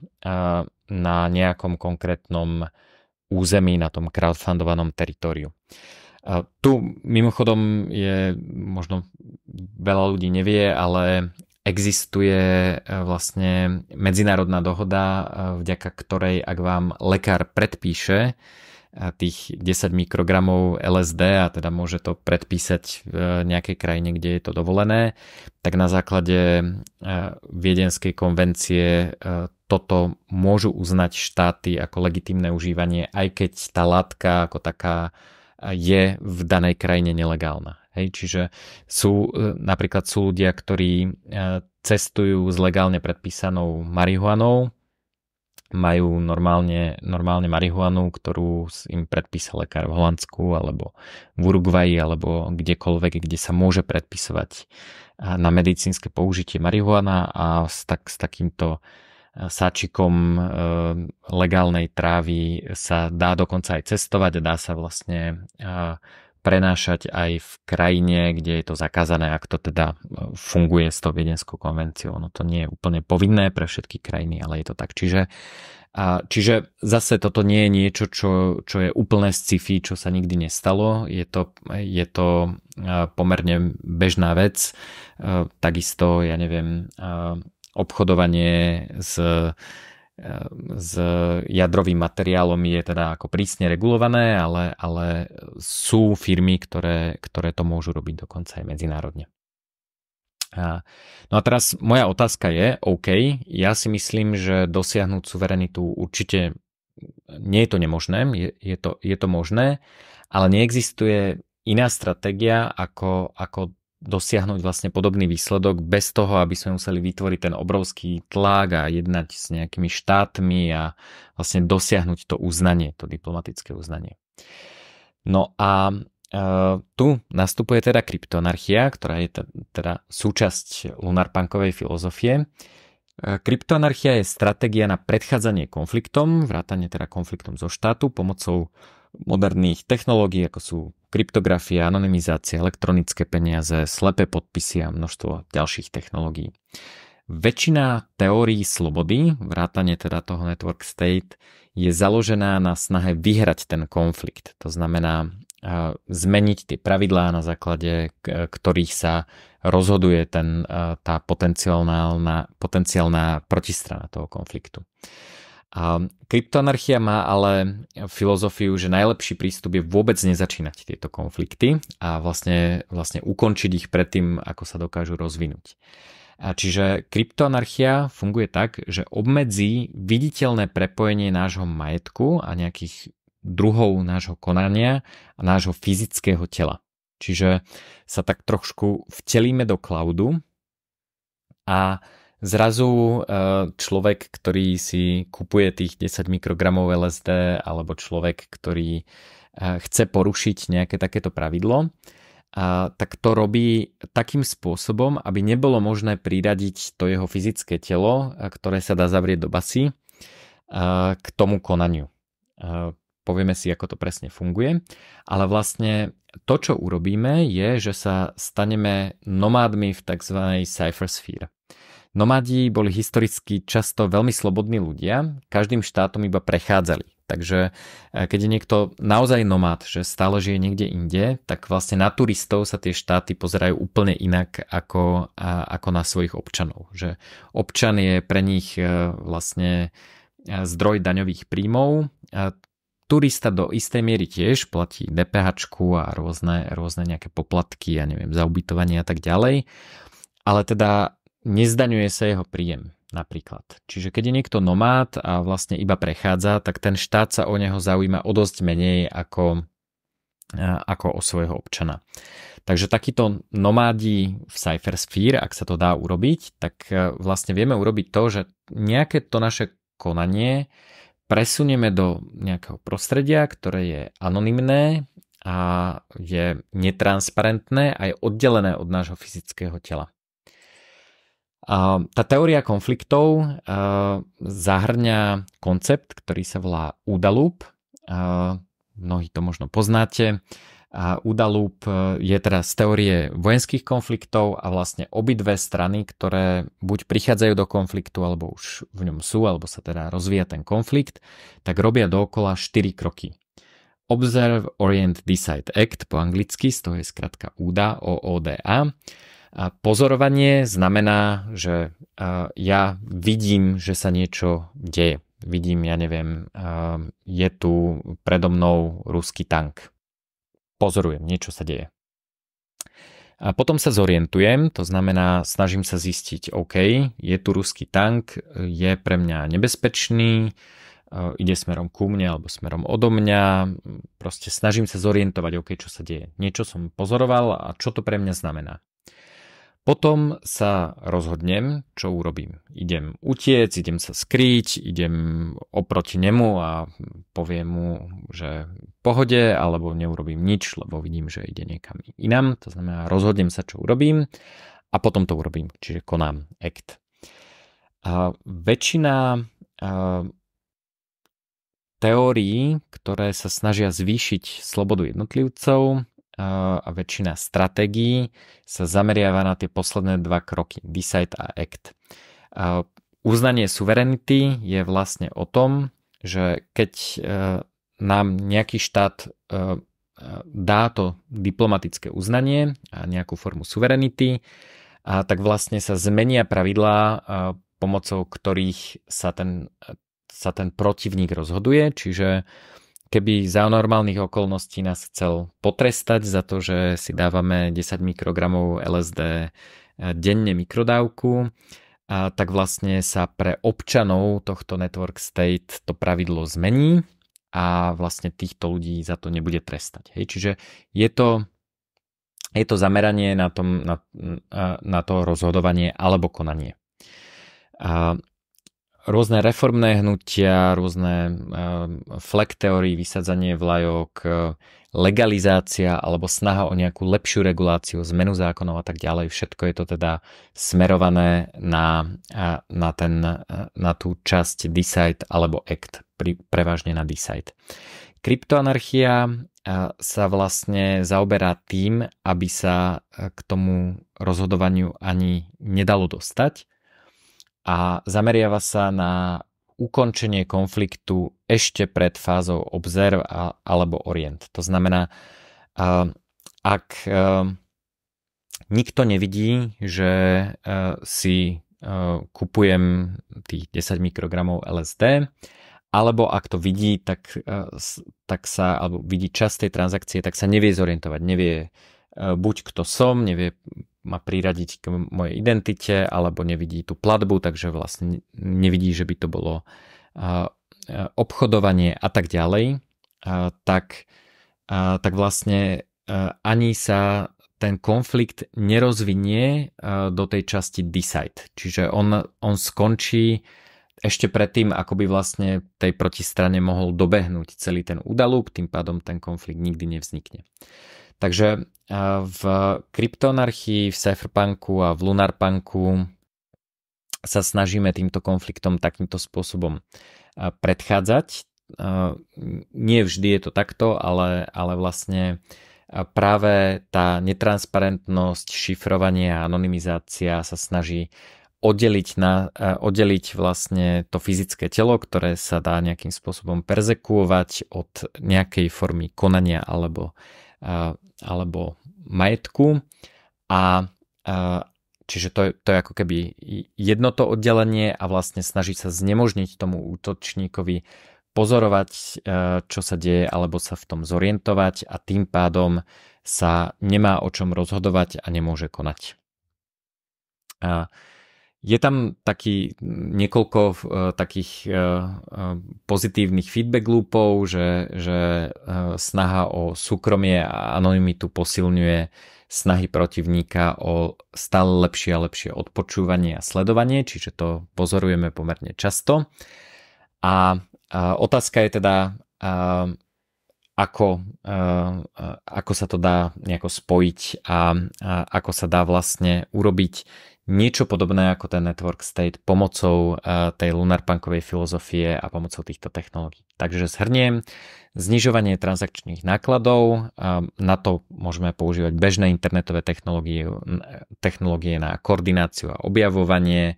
na nejakom konkrétnom území, na tom crowdfundovanom teritoriu. A tu mimochodom je, možno veľa ľudí nevie, ale existuje e, vlastne medzinárodná dohoda, e, vďaka ktorej ak vám lekár predpíše tých 10 mikrogramov LSD a teda môže to predpísať v e, nejakej krajine, kde je to dovolené, tak na základe e, Viedenskej konvencie e, toto môžu uznať štáty ako legitimné užívanie, aj keď tá látka ako taká je v danej krajine nelegálna. Hej, čiže sú napríklad sú ľudia, ktorí cestujú s legálne predpísanou marihuanou, majú normálne, normálne marihuanu, ktorú im predpísa lekár v Holandsku alebo v Uruguayi alebo kdekoľvek, kde sa môže predpisovať na medicínske použitie marihuana a s, tak, s takýmto e, sáčikom e, legálnej trávy sa dá dokonca aj cestovať, dá sa vlastne e, prenášať aj v krajine, kde je to zakázané, ak to teda e, funguje s tou viedenskou konvenciou. No to nie je úplne povinné pre všetky krajiny, ale je to tak. Čiže, a, čiže zase toto nie je niečo, čo, čo je úplne sci-fi, čo sa nikdy nestalo. Je to, je to e, pomerne bežná vec. E, takisto, ja neviem, obchodovanie s s jadrovým materiálom je teda ako prísne regulované, ale, ale sú firmy, ktoré, ktoré to môžu robiť dokonca aj medzinárodne. No a teraz moja otázka je, OK, ja si myslím, že dosiahnuť suverenitu určite nie je to nemožné, je, je, to, je to možné, ale neexistuje iná stratégia ako, ako dosiahnuť vlastne podobný výsledok bez toho, aby sme museli vytvoriť ten obrovský tlak a jednať s nejakými štátmi a vlastne dosiahnuť to uznanie, to diplomatické uznanie. No a e, tu nastupuje teda kryptoanarchia, ktorá je teda súčasť lunarpankovej filozofie. E, kryptoanarchia je stratégia na predchádzanie konfliktom, vrátanie teda konfliktom zo štátu pomocou moderných technológií, ako sú kryptografia, anonymizácia, elektronické peniaze, slepé podpisy a množstvo ďalších technológií. Väčšina teórií slobody, vrátane teda toho network state, je založená na snahe vyhrať ten konflikt. To znamená e, zmeniť tie pravidlá, na základe ktorých sa rozhoduje ten, e, tá potenciálna, potenciálna protistrana toho konfliktu. A kryptoanarchia má ale filozofiu, že najlepší prístup je vôbec nezačínať tieto konflikty a vlastne, vlastne ukončiť ich predtým, ako sa dokážu rozvinúť. A čiže kryptoanarchia funguje tak, že obmedzí viditeľné prepojenie nášho majetku a nejakých druhov nášho konania a nášho fyzického tela. Čiže sa tak trošku vtelíme do cloudu a Zrazu e, človek, ktorý si kupuje tých 10 mikrogramov LSD alebo človek, ktorý e, chce porušiť nejaké takéto pravidlo, a e, tak to robí takým spôsobom, aby nebolo možné priradiť to jeho fyzické telo, ktoré sa dá zavrieť do basy, k tomu konaniu. Povieme si, ako to presne funguje, ale vlastne to, čo urobíme, je, že sa staneme nomádmi v tzv. cypher sphere. Nomadi boli historicky často veľmi slobodní ľudia, každým štátom iba prechádzali. Takže e, keď je niekto naozaj nomád, že stále žije niekde inde, tak vlastne na turistov sa tie štáty pozerajú úplne inak ako, ako na svojich občanov. Že občan je pre nich e, vlastne e, zdroj daňových príjmov, turista do istej miery tiež platí DPH a rôzne, rôzne nejaké poplatky, ja neviem, za ubytovanie a tak ďalej. Ale teda nezdaňuje sa jeho príjem napríklad. Čiže keď je niekto nomád a vlastne iba prechádza, tak ten štát sa o neho zaujíma o dosť menej ako, ako o svojho občana. Takže takýto nomádi v Cypher Sphere, ak sa to dá urobiť, tak e, vlastne vieme urobiť to, že nejaké to naše konanie presunieme do nejakého prostredia, ktoré je anonymné a je netransparentné a je oddelené od nášho fyzického tela. Tá teória konfliktov e, zahrňa koncept, ktorý sa volá UDALOOP. E, mnohí to možno poznáte. A e, je teda z teórie vojenských konfliktov a vlastne obidve strany, ktoré buď prichádzajú do konfliktu, alebo už v ňom sú, alebo sa teda rozvíja ten konflikt, tak robia dookola 4 kroky. Observe, Orient, Decide Act po anglicky, z toho je skratka UDA, OODA. Pozorovanie znamená, že ja vidím, že sa niečo deje. Vidím, ja neviem, je tu predo mnou ruský tank. Pozorujem, niečo sa deje. A potom sa zorientujem, to znamená, snažím sa zistiť, OK, je tu ruský tank, je pre mňa nebezpečný, ide smerom ku mne alebo smerom odo mňa, proste snažím sa zorientovať, OK, čo sa deje. Niečo som pozoroval a čo to pre mňa znamená. Potom sa rozhodnem, čo urobím. Idem utiec, idem sa skrýť, idem oproti nemu a poviem mu, že v pohode, alebo neurobím nič, lebo vidím, že ide niekam inam. To znamená, rozhodnem sa, čo urobím a potom to urobím, čiže konám act. A väčšina a, teórií, ktoré sa snažia zvýšiť slobodu jednotlivcov, a väčšina stratégií sa zameriava na tie posledné dva kroky, decide a act. Uznanie suverenity je vlastne o tom, že keď e, nám nejaký štát e, e, dá to diplomatické uznanie a nejakú formu suverenity, a tak vlastne sa zmenia pravidlá, pomocou ktorých sa ten, sa ten protivník rozhoduje, čiže uh, keby za normálnych okolností nás chcel potrestať za to, že si dávame 10 mikrogramov LSD eh, denne mikrodávku, a tak vlastne sa pre občanov tohto Network State to pravidlo zmení a vlastne týchto ľudí za to nebude trestať. Hej, čiže je to, je to zameranie na, tom, na, na to rozhodovanie alebo konanie. A rôzne reformné hnutia, rôzne eh, flek teórií, vysadzanie vlajok, eh, legalizácia alebo snaha o nejakú lepšiu reguláciu, zmenu zákonov a tak ďalej. Všetko je to teda smerované na, eh, na, ten, na tú časť decide alebo act, e e pri, prevažne na decide. Kryptoanarchia sa vlastne zaoberá tým, aby sa k tomu rozhodovaniu ani nedalo dostať a zameriava sa na ukončenie konfliktu ešte pred fázou observ alebo orient. To znamená, ehm, ak ehm, nikto nevidí, že eh, si eh, kupujem tých 10 mikrogramov LSD, alebo ak to vidí, tak, eh, tak sa, alebo vidí čas tej transakcie, tak sa nevie zorientovať, nevie buď kto som, nevie ma priradiť k mojej identite alebo nevidí tú platbu, takže vlastne nevidí, že by to bolo obchodovanie a tak ďalej, tak, tak vlastne ani sa ten konflikt nerozvinie do tej časti decide. Čiže on, on skončí ešte predtým, ako by vlastne tej protistrane mohol dobehnúť celý ten udalúb, tým pádom ten konflikt nikdy nevznikne. Takže eh, v kryptonarchii, v cypherpunku a v lunarpunku sa snažíme týmto konfliktom takýmto spôsobom eh, predchádzať. Eh, nie vždy je to takto, ale, ale vlastne práve tá netransparentnosť, šifrovanie a anonymizácia sa snaží oddeliť, na, oddeliť vlastne to fyzické telo, ktoré sa dá nejakým spôsobom perzekuovať od nejakej formy konania alebo Eh, alebo majetku. A, eh, čiže to, to je ako keby jedno to oddelenie a vlastne snaží sa znemožniť tomu útočníkovi pozorovať, eh, čo sa deje, alebo sa v tom zorientovať a tým pádom sa nemá o čom rozhodovať a nemôže konať. A je tam taký niekoľko uh, takých uh, pozitívnych feedback loopov, že, že uh, snaha o súkromie a anonymitu posilňuje snahy protivníka o stále lepšie a lepšie odpočúvanie a sledovanie, čiže to pozorujeme pomerne často. A uh, otázka je teda, uh, ako, uh, ako sa to dá nejako spojiť a, a ako sa dá vlastne urobiť niečo podobné ako ten network state pomocou eh, tej lunarpunkovej filozofie a pomocou týchto technológií. Takže zhrniem, znižovanie transakčných nákladov, eh, na to môžeme používať bežné internetové technológie, technológie na koordináciu a objavovanie,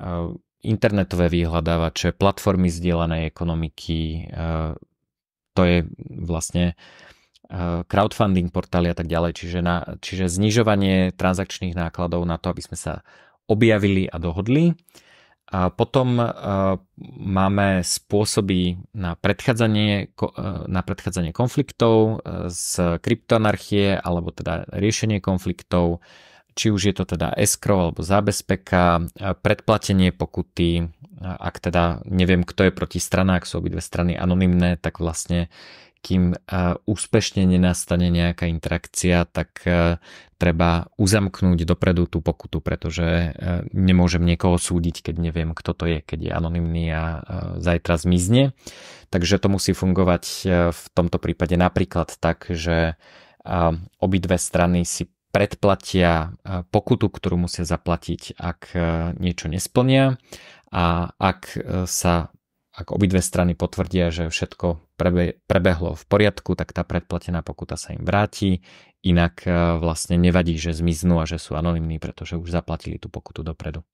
eh, internetové vyhľadávače, platformy zdieľanej ekonomiky, to je vlastne Eh, crowdfunding portály a tak ďalej, čiže, na, čiže znižovanie transakčných nákladov na to, aby sme sa objavili a dohodli. A potom eh, máme spôsoby na predchádzanie, eh, na predchádzanie konfliktov z kryptoanarchie alebo teda riešenie konfliktov, či už je to teda escrow alebo zábezpeka, predplatenie pokuty, ak teda neviem, kto je proti strana, ak sú obidve strany anonymné, tak vlastne kým eh, úspešne nenastane nejaká interakcia, tak eh, treba uzamknúť dopredu tú pokutu, pretože eh, nemôžem niekoho súdiť, keď neviem, kto to je, keď je anonymný a zajtra zmizne. Takže to musí fungovať v tomto prípade napríklad tak, že obidve strany si predplatia pokutu, ktorú musia zaplatiť, ak niečo nesplnia a ak sa ak obidve strany potvrdia, že všetko prebe- prebehlo v poriadku, tak tá predplatená pokuta sa im vráti, inak e, vlastne nevadí, že zmiznú a že sú anonimní, pretože už zaplatili tú pokutu dopredu.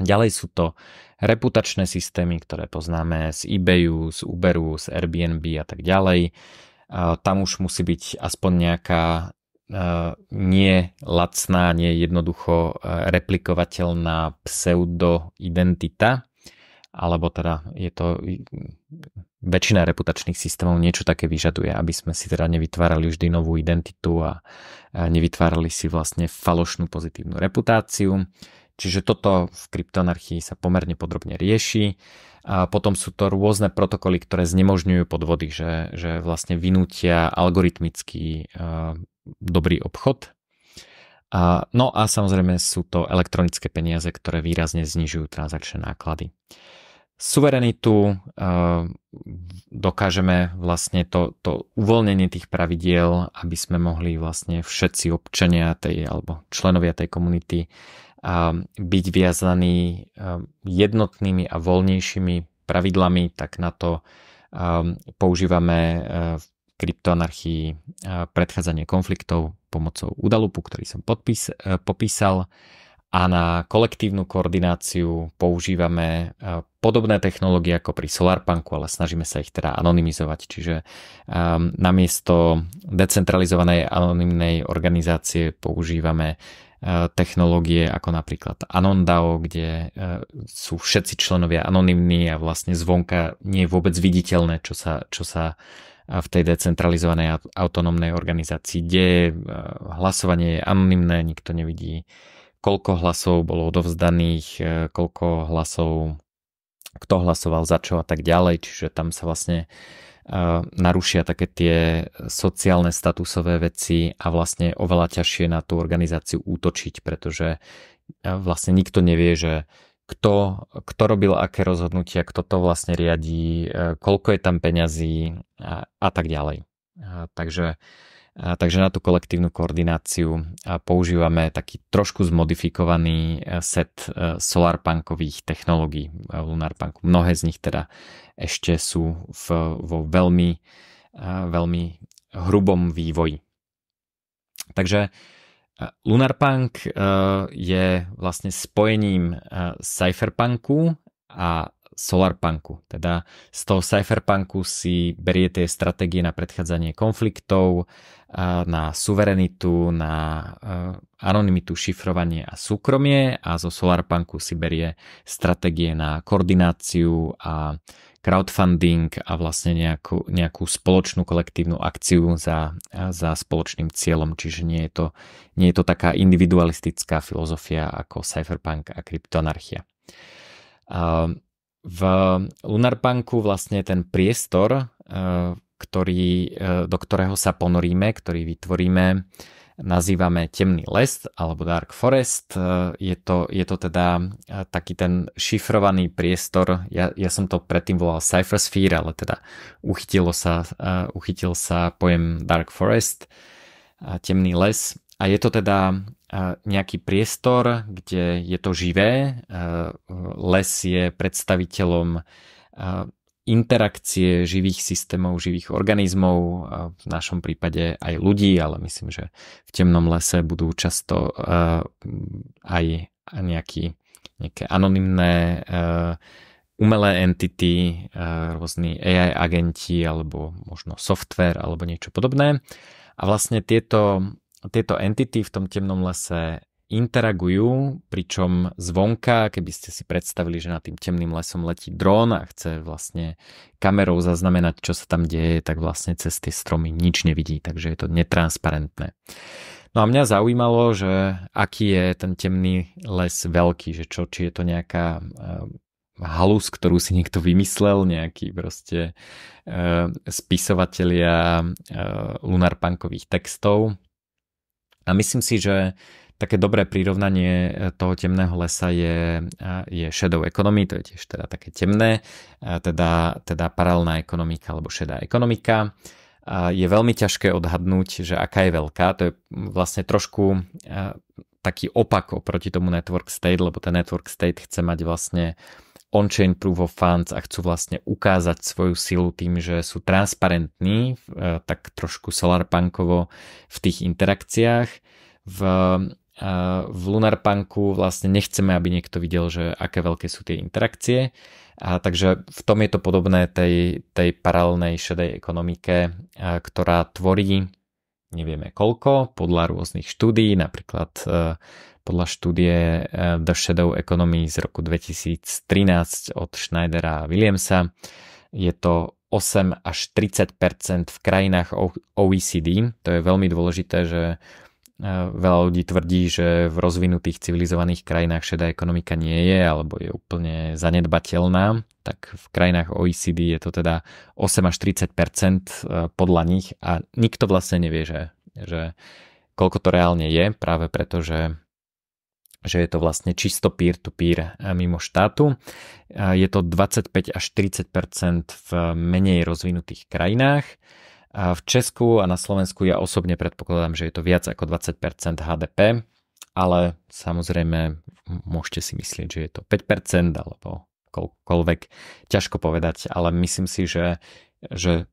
Ďalej sú to reputačné systémy, ktoré poznáme z eBayu, z Uberu, z Airbnb a tak ďalej. E, tam už musí byť aspoň nejaká e, nie lacná, nie jednoducho replikovateľná pseudoidentita, alebo teda je to väčšina reputačných systémov niečo také vyžaduje, aby sme si teda nevytvárali vždy novú identitu a nevytvárali si vlastne falošnú pozitívnu reputáciu. Čiže toto v kryptoanarchii sa pomerne podrobne rieši. A potom sú to rôzne protokoly, ktoré znemožňujú podvody, že, že vlastne vynútia algoritmický dobrý obchod, a, no a samozrejme sú to elektronické peniaze, ktoré výrazne znižujú transakčné náklady. Suverenitu e, dokážeme vlastne to, to uvoľnenie tých pravidiel, aby sme mohli vlastne všetci občania tej alebo členovia tej komunity e, byť viazaní e, jednotnými a voľnejšími pravidlami, tak na to používame kryptoanarchii predchádzanie konfliktov pomocou udalupu, ktorý som podpis, e, popísal a na kolektívnu koordináciu používame e, podobné technológie ako pri Solarpunku, ale snažíme sa ich teda anonymizovať, čiže um, namiesto decentralizovanej anonymnej organizácie používame technológie ako napríklad AnonDAO, kde sú všetci členovia anonymní a vlastne zvonka nie je vôbec viditeľné, čo sa, čo sa uh, v tej decentralizovanej autonómnej organizácii, kde e, hlasovanie je anonymné, nikto nevidí, koľko hlasov bolo odovzdaných, e, koľko hlasov, kto hlasoval za čo a tak ďalej, čiže tam sa vlastne e, narušia také tie sociálne statusové veci a vlastne oveľa ťažšie na tú organizáciu útočiť, pretože vlastne nikto nevie, že kto, kto robil aké rozhodnutia, kto to vlastne riadí, e, koľko je tam peňazí a, a tak ďalej. A, takže, a, takže na tú kolektívnu koordináciu používame taký trošku zmodifikovaný e, set e, solarpunkových technológií Lunarpunku. Mnohé z nich teda ešte sú v, vo veľmi, veľmi hrubom vývoji. Takže uh, Lunarpunk eh, je vlastne spojením eh, cypherpunku a solarpunku. Teda z toho cypherpunku si berie tie stratégie na predchádzanie konfliktov, eh, na suverenitu, na anonymitu, šifrovanie a súkromie a zo solarpunku si berie stratégie na koordináciu a crowdfunding a vlastne nejakú, nejakú spoločnú kolektívnu akciu za, za spoločným cieľom, čiže nie je, to, nie je to taká individualistická filozofia ako cypherpunk a kryptoanarchia. V Lunarpunku vlastne ten priestor, eh, ktorý, eh, do ktorého sa ponoríme, ktorý vytvoríme, nazývame temný les alebo dark forest. E, je to, je to teda e, taký ten šifrovaný priestor, ja, ja som to predtým volal Sphere, ale teda uchytilo sa, e, uchytil sa pojem dark forest, temný les. A je to teda nejaký priestor, kde je to živé, les je predstaviteľom interakcie živých systémov, živých organizmov, v našom prípade aj ľudí, ale myslím, že v temnom lese budú často e, aj nejaký, nejaké anonimné e, umelé entity, e, rôzni AI agenti alebo možno software alebo niečo podobné. A vlastne tieto, tieto entity v tom temnom lese interagujú, pričom zvonka, keby ste si predstavili, že nad tým temným lesom letí drón a chce vlastne kamerou zaznamenať, čo sa tam deje, tak vlastne cez tie stromy nič nevidí, takže je to netransparentné. No a mňa zaujímalo, že aký je ten temný les veľký, že čo, či je to nejaká eh, halus, ktorú si niekto vymyslel, nejaký proste e, spisovatelia e, eh, lunarpankových textov. A myslím si, že Také dobré prirovnanie e, toho temného lesa je, e, je shadow economy, to je tiež teda také temné, e, teda, teda paralelná ekonomika alebo šedá ekonomika. Je veľmi ťažké odhadnúť, že aká je veľká, to je vlastne trošku taký opak oproti tomu network state, lebo ten network state chce mať vlastne on-chain proof of funds a chcú vlastne ukázať svoju silu tým, že sú transparentní, tak trošku solarpunkovo v tých interakciách. V v Lunarpunku vlastne nechceme, aby niekto videl, že aké veľké sú tie interakcie. A takže v tom je to podobné tej, tej paralelnej šedej ekonomike, ktorá tvorí nevieme koľko, podľa rôznych štúdí, napríklad podľa štúdie The Shadow Economy z roku 2013 od Schneidera a Williamsa je to 8 až 30 v krajinách OECD. To je veľmi dôležité, že Veľa ľudí tvrdí, že v rozvinutých civilizovaných krajinách šedá ekonomika nie je alebo je úplne zanedbateľná, tak v krajinách OECD je to teda 8 až 30 e, podľa nich a nikto vlastne nevie, že, že koľko to reálne je, práve preto, že že je to vlastne čisto peer-to-peer e, mimo štátu. Je to 25 až 30 v menej rozvinutých krajinách. A v Česku a na Slovensku ja osobne predpokladám, že je to viac ako 20% HDP, ale samozrejme môžete si myslieť, že je to 5% alebo koľkoľvek, ťažko povedať, ale myslím si, že, že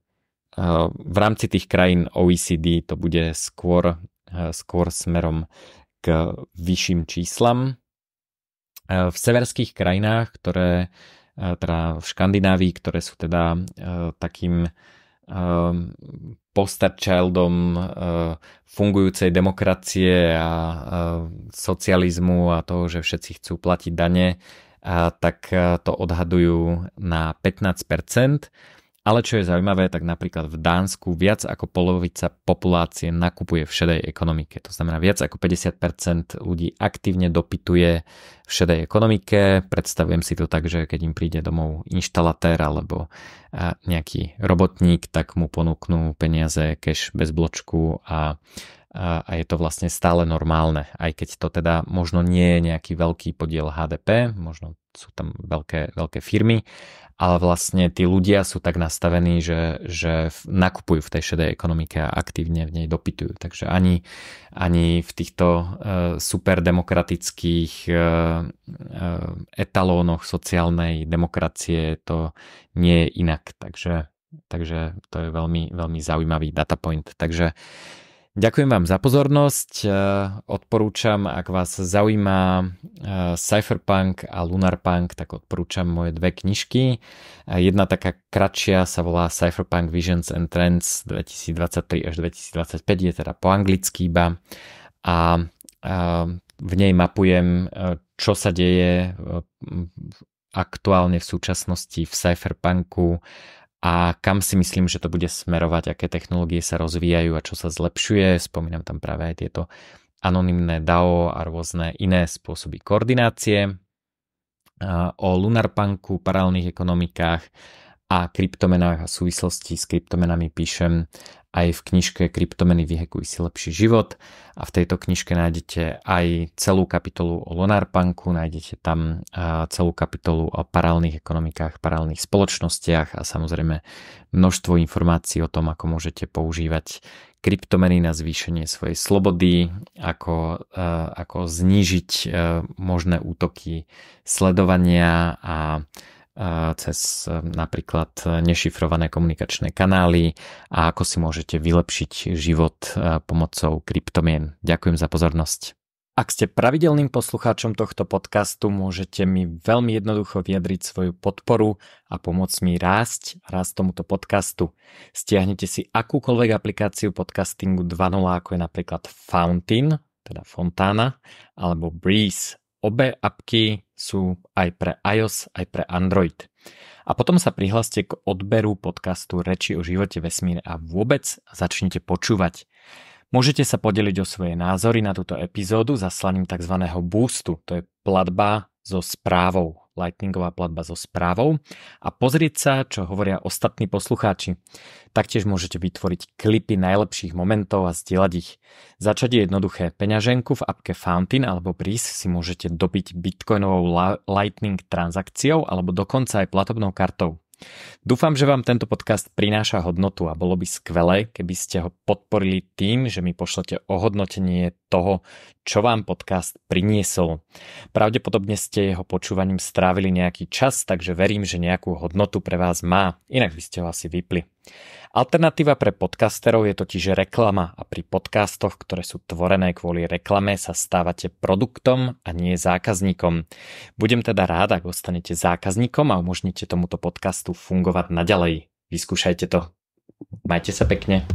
e, v rámci tých krajín OECD to bude skôr, e, skôr smerom k vyšším číslam. E, v severských krajinách, ktoré teda v Škandinávii, ktoré sú teda takým Ehm, poster childom eh, fungujúcej demokracie a eh, socializmu a toho, že všetci chcú platiť dane, eh, tak to odhadujú na 15 ale čo je zaujímavé, tak napríklad v Dánsku viac ako polovica populácie nakupuje v šedej ekonomike. To znamená, viac ako 50% ľudí aktívne dopituje v šedej ekonomike. Predstavujem si to tak, že keď im príde domov inštalatér alebo nejaký robotník, tak mu ponúknú peniaze, cash bez bločku a a, a je to vlastne stále normálne, aj keď to teda možno nie je nejaký veľký podiel HDP, možno sú tam veľké, veľké firmy, ale vlastne tí ľudia sú tak nastavení, že, že nakupujú v tej šedej ekonomike a aktívne v nej dopytujú. Takže ani, ani v týchto e, superdemokratických e, e, etalónoch sociálnej demokracie to nie je inak. Takže, takže to je veľmi, veľmi zaujímavý data point. Takže uh, Ďakujem vám za pozornosť. E, odporúčam, ak vás zaujíma e, Cypherpunk a Lunarpunk, tak odporúčam moje dve knižky. E, jedna taká kratšia sa volá Cypherpunk Visions and Trends 2023 až 2025, je teda po anglicky iba. A v nej mapujem, čo sa deje aktuálne v súčasnosti v Cypherpunku, a kam si myslím, že to bude smerovať, aké technológie sa rozvíjajú a čo sa zlepšuje. Spomínam tam práve aj tieto anonimné DAO a rôzne iné spôsoby koordinácie. O lunarpanku, paralelných ekonomikách a kryptomenách a súvislosti s kryptomenami píšem aj v knižke Kryptomeny vyhekuj si lepší život a v tejto knižke nájdete aj celú kapitolu o Lonarpanku, nájdete tam celú kapitolu o parálnych ekonomikách, parálnych spoločnostiach a samozrejme množstvo informácií o tom, ako môžete používať kryptomeny na zvýšenie svojej slobody, ako, ako znížiť e, možné útoky sledovania a cez e, napríklad e, nešifrované komunikačné kanály a ako si môžete vylepšiť život e, pomocou kryptomien. Ďakujem za pozornosť. Ak ste pravidelným poslucháčom tohto podcastu, môžete mi veľmi jednoducho vyjadriť svoju podporu a pomôcť mi rásť, rásť tomuto podcastu. Stiahnete si akúkoľvek aplikáciu podcastingu 2.0, ako je napríklad Fountain, teda Fontana, alebo Breeze. Obe apky sú aj pre iOS, aj pre Android. A potom sa prihláste k odberu podcastu Reči o živote, vesmíre a vôbec začnite počúvať. Môžete sa podeliť o svoje názory na túto epizódu zaslaním tzv. boostu, to je platba so správou Lightningová platba so správou a pozrieť sa, čo hovoria ostatní poslucháči. Taktiež môžete vytvoriť klipy najlepších momentov a zdieľať ich. Začať je jednoduché. Peňaženku v appke Fountain alebo Breeze si môžete dobiť bitcoinovou Lightning transakciou alebo dokonca aj platobnou kartou. Dúfam, že vám tento podcast prináša hodnotu a bolo by skvelé, keby ste ho podporili tým, že mi pošlete ohodnotenie toho, čo vám podcast priniesol. Pravdepodobne ste jeho počúvaním strávili nejaký čas, takže verím, že nejakú hodnotu pre vás má, inak by ste ho asi vypli. Alternatíva pre podcasterov je totiž reklama a pri podcastoch, ktoré sú tvorené kvôli reklame, sa stávate produktom a nie zákazníkom. Budem teda rád, ak ostanete zákazníkom a umožnite tomuto podcastu fungovať naďalej. Vyskúšajte to. Majte sa pekne.